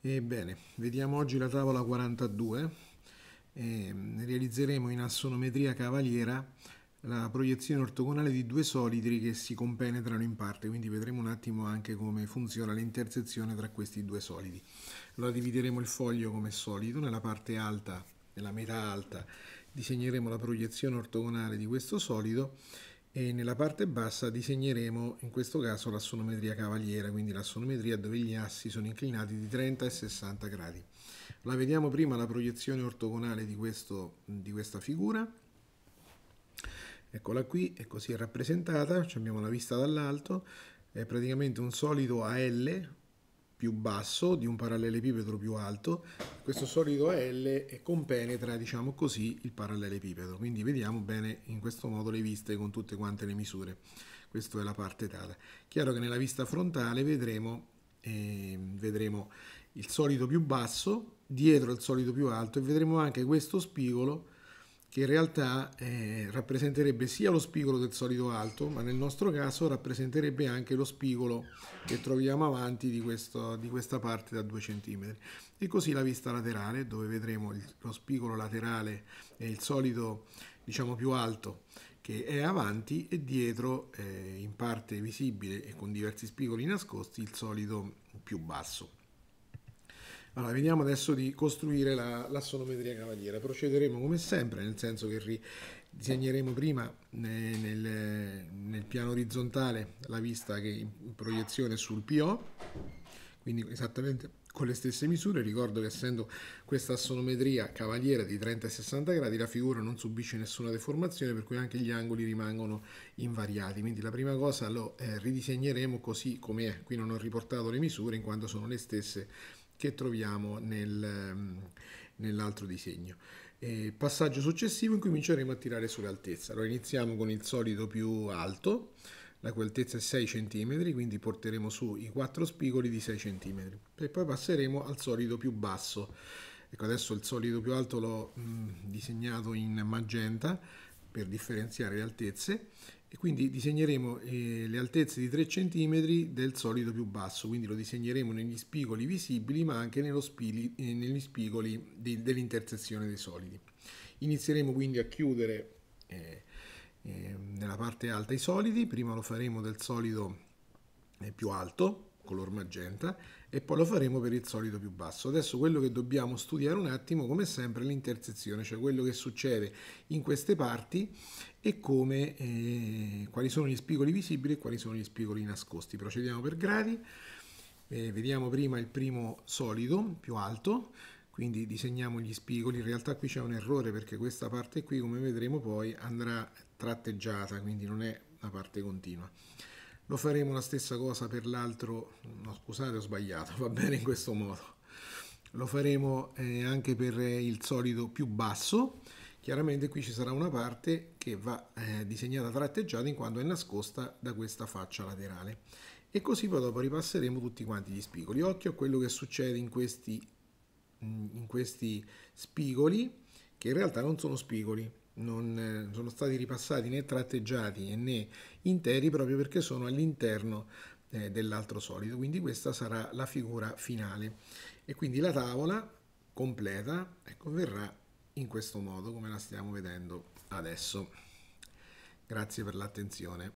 Ebbene, vediamo oggi la tavola 42. E ehm, realizzeremo in assonometria cavaliera la proiezione ortogonale di due solidi che si compenetrano in parte, quindi vedremo un attimo anche come funziona l'intersezione tra questi due solidi. Allora divideremo il foglio come solito, nella parte alta, nella metà alta, disegneremo la proiezione ortogonale di questo solido e nella parte bassa disegneremo in questo caso l'assonometria cavaliera, quindi l'assonometria dove gli assi sono inclinati di 30 e 60 gradi. La vediamo prima la proiezione ortogonale di, questo, di questa figura. Eccola qui, è così rappresentata, abbiamo la vista dall'alto, è praticamente un solido AL, più basso di un parallelepipedo più alto, questo solido L compenetra, diciamo così, il parallelepipedo. Quindi vediamo bene in questo modo le viste con tutte quante le misure. Questa è la parte tale. Chiaro che nella vista frontale vedremo, eh, vedremo il solido più basso dietro il solido più alto e vedremo anche questo spigolo che in realtà eh, rappresenterebbe sia lo spigolo del solido alto, ma nel nostro caso rappresenterebbe anche lo spigolo che troviamo avanti di, questo, di questa parte da 2 cm. E così la vista laterale, dove vedremo il, lo spigolo laterale e il solido diciamo, più alto che è avanti e dietro eh, in parte visibile e con diversi spigoli nascosti il solido più basso. Allora, vediamo adesso di costruire la, l'assonometria cavaliera. Procederemo come sempre, nel senso che ridisegneremo prima nel, nel piano orizzontale la vista che in proiezione sul PO, quindi esattamente con le stesse misure. Ricordo che essendo questa assonometria cavaliera di 30 e 60 gradi, la figura non subisce nessuna deformazione, per cui anche gli angoli rimangono invariati. Quindi la prima cosa lo eh, ridisegneremo così com'è. Qui non ho riportato le misure in quanto sono le stesse che troviamo nel, ehm, nell'altro disegno. E passaggio successivo in cui cominceremo a tirare sull'altezza. Allora iniziamo con il solido più alto, la cui altezza è 6 cm, quindi porteremo su i quattro spigoli di 6 cm e poi passeremo al solido più basso. Ecco, adesso il solido più alto l'ho mh, mm, disegnato in magenta per differenziare le altezze e quindi disegneremo eh, le altezze di 3 cm del solido più basso, quindi lo disegneremo negli spigoli visibili ma anche spili, eh, negli spigoli di, dell'intersezione dei solidi. Inizieremo quindi a chiudere eh, eh nella parte alta i solidi, prima lo faremo del solido eh, più alto, color magenta e poi lo faremo per il solido più basso. Adesso quello che dobbiamo studiare un attimo come sempre è l'intersezione, cioè quello che succede in queste parti e come, eh, quali sono gli spigoli visibili e quali sono gli spigoli nascosti. Procediamo per gradi, eh, vediamo prima il primo solido più alto, quindi disegniamo gli spigoli, in realtà qui c'è un errore perché questa parte qui come vedremo poi andrà tratteggiata, quindi non è la parte continua lo faremo la stessa cosa per l'altro, no scusate ho sbagliato, va bene in questo modo, lo faremo eh, anche per eh, il solido più basso, chiaramente qui ci sarà una parte che va eh, disegnata tratteggiata in quanto è nascosta da questa faccia laterale e così poi dopo ripasseremo tutti quanti gli spigoli, occhio a quello che succede in questi, in questi spigoli che in realtà non sono spigoli, non eh, sono stati ripassati né tratteggiati né interi proprio perché sono all'interno eh, dell'altro solido. Quindi questa sarà la figura finale. E quindi la tavola completa ecco, verrà in questo modo come la stiamo vedendo adesso. Grazie per l'attenzione.